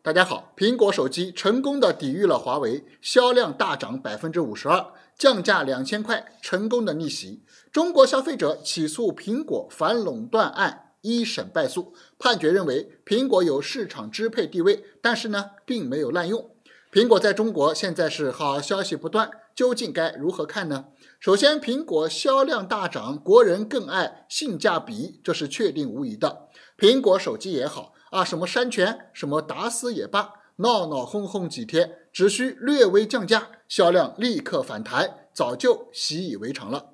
大家好，苹果手机成功的抵御了华为，销量大涨百分之五十二，降价两千块，成功的逆袭。中国消费者起诉苹果反垄断案一审败诉，判决认为苹果有市场支配地位，但是呢，并没有滥用。苹果在中国现在是好消息不断，究竟该如何看呢？首先，苹果销量大涨，国人更爱性价比，这是确定无疑的。苹果手机也好。啊，什么山泉，什么达斯也罢，闹闹哄哄几天，只需略微降价，销量立刻反弹，早就习以为常了。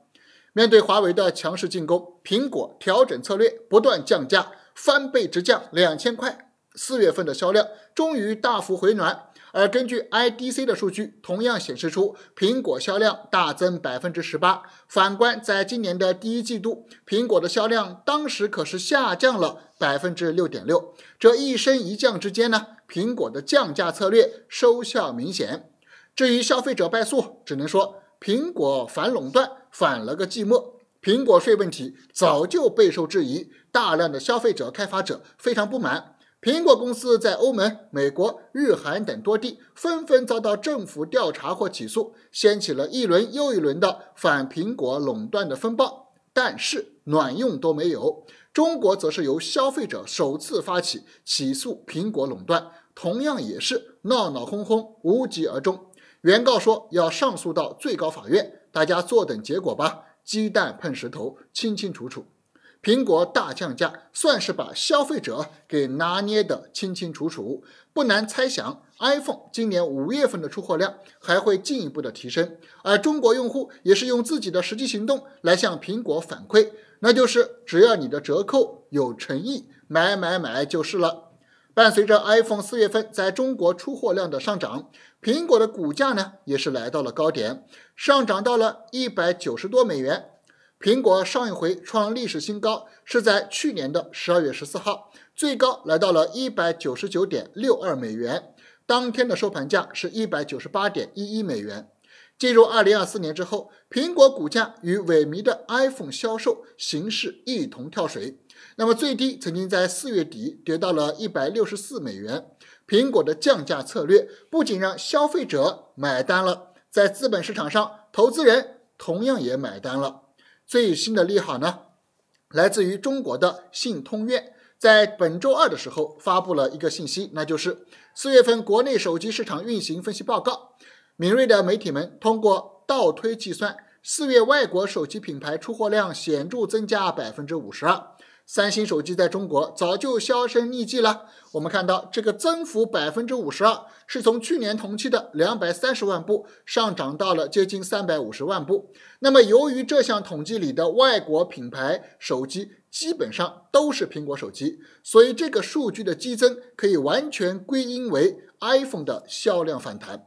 面对华为的强势进攻，苹果调整策略，不断降价，翻倍直降两千块，四月份的销量终于大幅回暖。而根据 IDC 的数据，同样显示出苹果销量大增百分之十八。反观在今年的第一季度，苹果的销量当时可是下降了百分之六点六。这一升一降之间呢，苹果的降价策略收效明显。至于消费者败诉，只能说苹果反垄断反了个寂寞。苹果税问题早就备受质疑，大量的消费者、开发者非常不满。苹果公司在欧盟、美国、日韩等多地纷纷遭到政府调查或起诉，掀起了一轮又一轮的反苹果垄断的风暴。但是，卵用都没有。中国则是由消费者首次发起起诉苹果垄断，同样也是闹闹哄哄，无疾而终。原告说要上诉到最高法院，大家坐等结果吧。鸡蛋碰石头，清清楚楚。苹果大降价算是把消费者给拿捏得清清楚楚，不难猜想，iPhone 今年五月份的出货量还会进一步的提升。而中国用户也是用自己的实际行动来向苹果反馈，那就是只要你的折扣有诚意，买买买就是了。伴随着 iPhone 四月份在中国出货量的上涨，苹果的股价呢也是来到了高点，上涨到了一百九十多美元。苹果上一回创历史新高是在去年的十二月十四号，最高来到了一百九十九点六二美元，当天的收盘价是一百九十八点一一美元。进入二零二四年之后，苹果股价与萎靡的 iPhone 销售形势一同跳水，那么最低曾经在四月底跌到了一百六十四美元。苹果的降价策略不仅让消费者买单了，在资本市场上，投资人同样也买单了。最新的利好呢，来自于中国的信通院，在本周二的时候发布了一个信息，那就是四月份国内手机市场运行分析报告。敏锐的媒体们通过倒推计算，四月外国手机品牌出货量显著增加百分之五十二。三星手机在中国早就销声匿迹了。我们看到这个增幅百分之五十二，是从去年同期的两百三十万部上涨到了接近三百五十万部。那么，由于这项统计里的外国品牌手机基本上都是苹果手机，所以这个数据的激增可以完全归因为 iPhone 的销量反弹。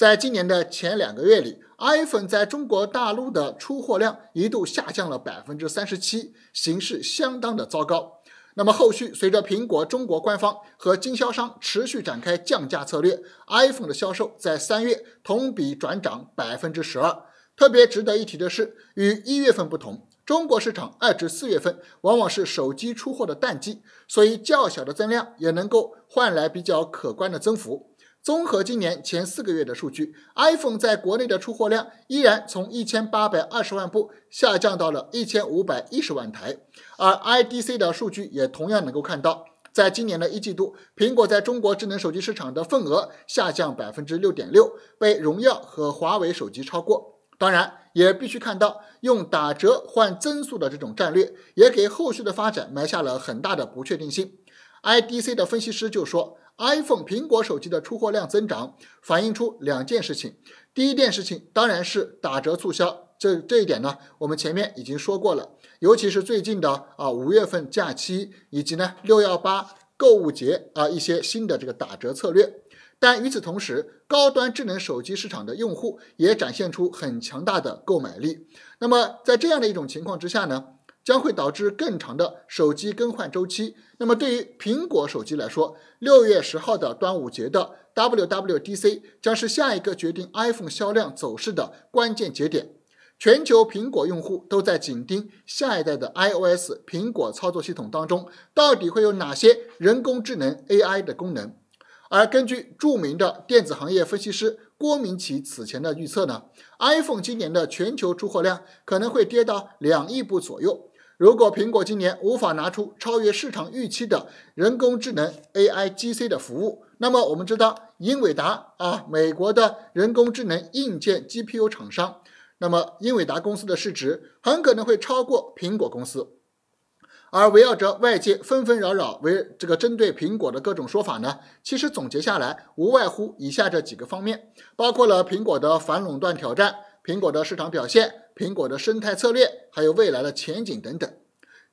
在今年的前两个月里，iPhone 在中国大陆的出货量一度下降了百分之三十七，形势相当的糟糕。那么后续随着苹果中国官方和经销商持续展开降价策略，iPhone 的销售在三月同比转涨百分之十二。特别值得一提的是，与一月份不同，中国市场二至四月份往往是手机出货的淡季，所以较小的增量也能够换来比较可观的增幅。综合今年前四个月的数据，iPhone 在国内的出货量依然从一千八百二十万部下降到了一千五百一十万台，而 IDC 的数据也同样能够看到，在今年的一季度，苹果在中国智能手机市场的份额下降百分之六点六，被荣耀和华为手机超过。当然，也必须看到，用打折换增速的这种战略，也给后续的发展埋下了很大的不确定性。IDC 的分析师就说。iPhone 苹果手机的出货量增长反映出两件事情，第一件事情当然是打折促销，这这一点呢，我们前面已经说过了，尤其是最近的啊五月份假期以及呢六幺八购物节啊一些新的这个打折策略。但与此同时，高端智能手机市场的用户也展现出很强大的购买力。那么在这样的一种情况之下呢？将会导致更长的手机更换周期。那么对于苹果手机来说，六月十号的端午节的 WWDC 将是下一个决定 iPhone 销量走势的关键节点。全球苹果用户都在紧盯下一代的 iOS 苹果操作系统当中到底会有哪些人工智能 AI 的功能。而根据著名的电子行业分析师郭明奇此前的预测呢，iPhone 今年的全球出货量可能会跌到两亿部左右。如果苹果今年无法拿出超越市场预期的人工智能 AI GC 的服务，那么我们知道英伟达啊，美国的人工智能硬件 GPU 厂商，那么英伟达公司的市值很可能会超过苹果公司。而围绕着外界纷纷扰扰为这个针对苹果的各种说法呢，其实总结下来无外乎以下这几个方面，包括了苹果的反垄断挑战。苹果的市场表现、苹果的生态策略，还有未来的前景等等。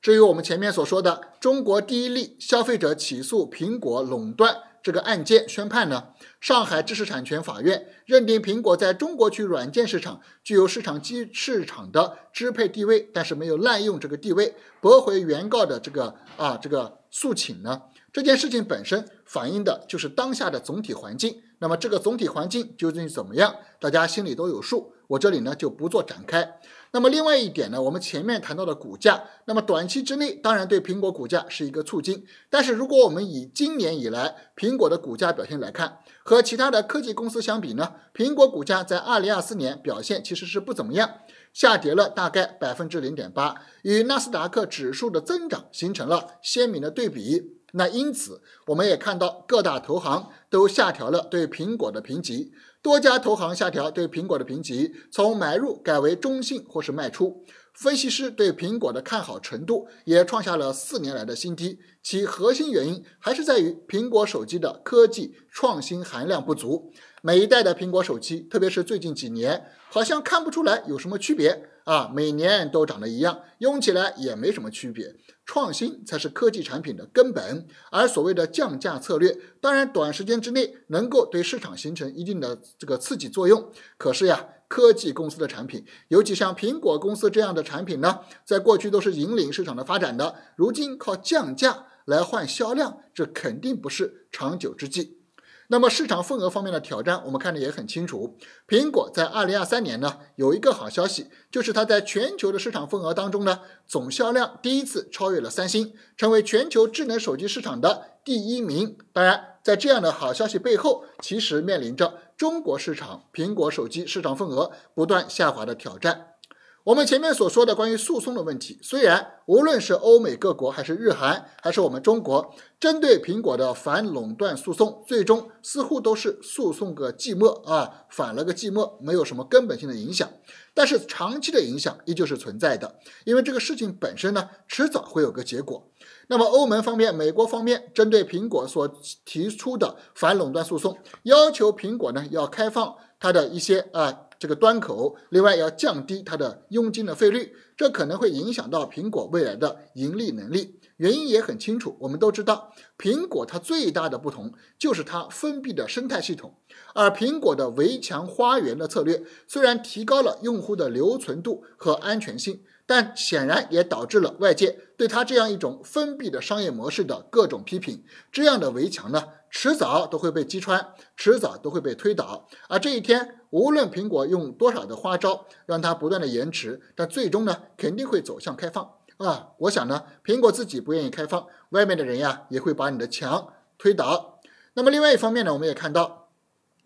至于我们前面所说的中国第一例消费者起诉苹果垄断这个案件宣判呢，上海知识产权法院认定苹果在中国区软件市场具有市场基市场的支配地位，但是没有滥用这个地位，驳回原告的这个啊这个诉请呢。这件事情本身反映的就是当下的总体环境。那么这个总体环境究竟怎么样，大家心里都有数。我这里呢就不做展开。那么另外一点呢，我们前面谈到的股价，那么短期之内当然对苹果股价是一个促进，但是如果我们以今年以来苹果的股价表现来看，和其他的科技公司相比呢，苹果股价在二零二四年表现其实是不怎么样，下跌了大概百分之零点八，与纳斯达克指数的增长形成了鲜明的对比。那因此，我们也看到各大投行都下调了对苹果的评级，多家投行下调对苹果的评级，从买入改为中性或是卖出。分析师对苹果的看好程度也创下了四年来的新低。其核心原因还是在于苹果手机的科技创新含量不足。每一代的苹果手机，特别是最近几年，好像看不出来有什么区别。啊，每年都长得一样，用起来也没什么区别。创新才是科技产品的根本，而所谓的降价策略，当然短时间之内能够对市场形成一定的这个刺激作用。可是呀，科技公司的产品，尤其像苹果公司这样的产品呢，在过去都是引领市场的发展的。如今靠降价来换销量，这肯定不是长久之计。那么市场份额方面的挑战，我们看的也很清楚。苹果在二零二三年呢，有一个好消息，就是它在全球的市场份额当中呢，总销量第一次超越了三星，成为全球智能手机市场的第一名。当然，在这样的好消息背后，其实面临着中国市场苹果手机市场份额不断下滑的挑战。我们前面所说的关于诉讼的问题，虽然无论是欧美各国，还是日韩，还是我们中国，针对苹果的反垄断诉讼，最终似乎都是诉讼个寂寞啊，反了个寂寞，没有什么根本性的影响。但是长期的影响依旧是存在的，因为这个事情本身呢，迟早会有个结果。那么欧盟方面、美国方面针对苹果所提出的反垄断诉讼，要求苹果呢要开放它的一些啊。这个端口，另外要降低它的佣金的费率，这可能会影响到苹果未来的盈利能力。原因也很清楚，我们都知道，苹果它最大的不同就是它封闭的生态系统，而苹果的围墙花园的策略虽然提高了用户的留存度和安全性，但显然也导致了外界对它这样一种封闭的商业模式的各种批评。这样的围墙呢？迟早都会被击穿，迟早都会被推倒。而这一天，无论苹果用多少的花招，让它不断的延迟，但最终呢，肯定会走向开放。啊，我想呢，苹果自己不愿意开放，外面的人呀，也会把你的墙推倒。那么，另外一方面呢，我们也看到，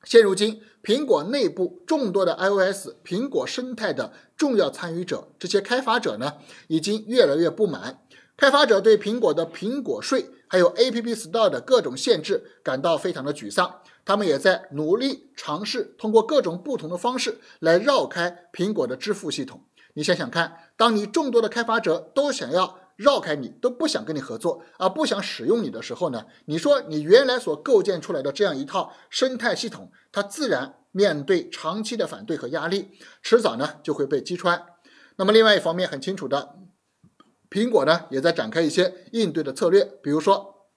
现如今苹果内部众多的 iOS 苹果生态的重要参与者，这些开发者呢，已经越来越不满。开发者对苹果的苹果税。还有 App Store 的各种限制，感到非常的沮丧。他们也在努力尝试通过各种不同的方式来绕开苹果的支付系统。你想想看，当你众多的开发者都想要绕开你，都不想跟你合作，啊，不想使用你的时候呢？你说你原来所构建出来的这样一套生态系统，它自然面对长期的反对和压力，迟早呢就会被击穿。那么，另外一方面很清楚的。苹果呢也在展开一些应对的策略，比如说，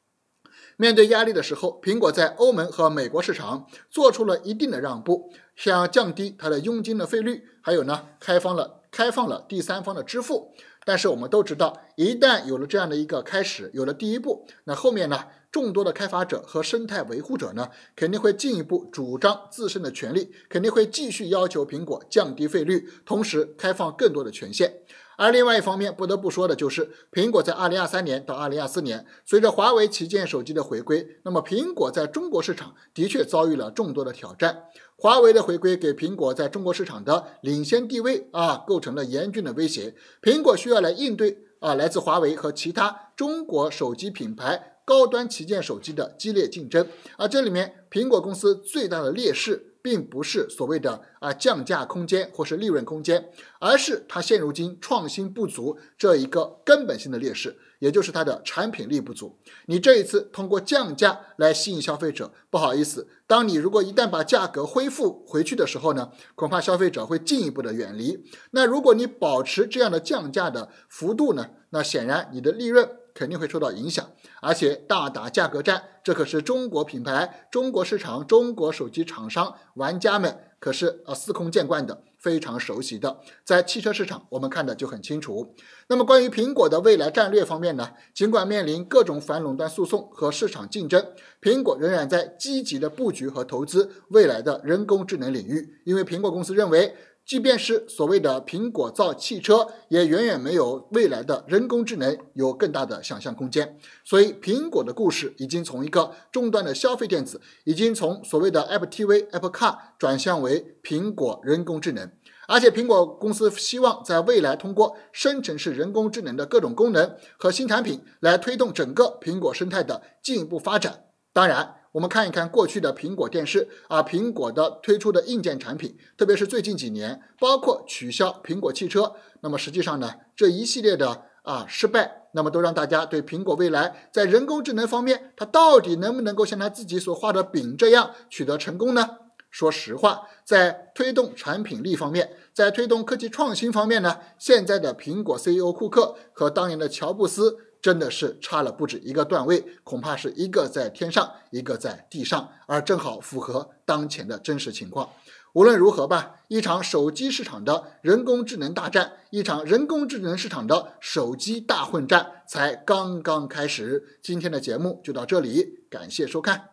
面对压力的时候，苹果在欧盟和美国市场做出了一定的让步，像降低它的佣金的费率，还有呢，开放了开放了第三方的支付。但是我们都知道，一旦有了这样的一个开始，有了第一步，那后面呢，众多的开发者和生态维护者呢，肯定会进一步主张自身的权利，肯定会继续要求苹果降低费率，同时开放更多的权限。而另外一方面，不得不说的就是，苹果在二零二三年到二零二四年，随着华为旗舰手机的回归，那么苹果在中国市场的确遭遇了众多的挑战。华为的回归给苹果在中国市场的领先地位啊，构成了严峻的威胁。苹果需要来应对啊，来自华为和其他中国手机品牌高端旗舰手机的激烈竞争。而这里面，苹果公司最大的劣势。并不是所谓的啊降价空间或是利润空间，而是它现如今创新不足这一个根本性的劣势，也就是它的产品力不足。你这一次通过降价来吸引消费者，不好意思，当你如果一旦把价格恢复回去的时候呢，恐怕消费者会进一步的远离。那如果你保持这样的降价的幅度呢，那显然你的利润。肯定会受到影响，而且大打价格战，这可是中国品牌、中国市场、中国手机厂商玩家们可是呃司空见惯的，非常熟悉的。在汽车市场，我们看的就很清楚。那么关于苹果的未来战略方面呢？尽管面临各种反垄断诉讼和市场竞争，苹果仍然在积极的布局和投资未来的人工智能领域，因为苹果公司认为。即便是所谓的苹果造汽车，也远远没有未来的人工智能有更大的想象空间。所以，苹果的故事已经从一个终端的消费电子，已经从所谓的 Apple TV、Apple Car 转向为苹果人工智能。而且，苹果公司希望在未来通过生成式人工智能的各种功能和新产品，来推动整个苹果生态的进一步发展。当然。我们看一看过去的苹果电视啊，苹果的推出的硬件产品，特别是最近几年，包括取消苹果汽车，那么实际上呢，这一系列的啊失败，那么都让大家对苹果未来在人工智能方面，它到底能不能够像它自己所画的饼这样取得成功呢？说实话，在推动产品力方面，在推动科技创新方面呢，现在的苹果 CEO 库克和当年的乔布斯。真的是差了不止一个段位，恐怕是一个在天上，一个在地上，而正好符合当前的真实情况。无论如何吧，一场手机市场的人工智能大战，一场人工智能市场的手机大混战才刚刚开始。今天的节目就到这里，感谢收看。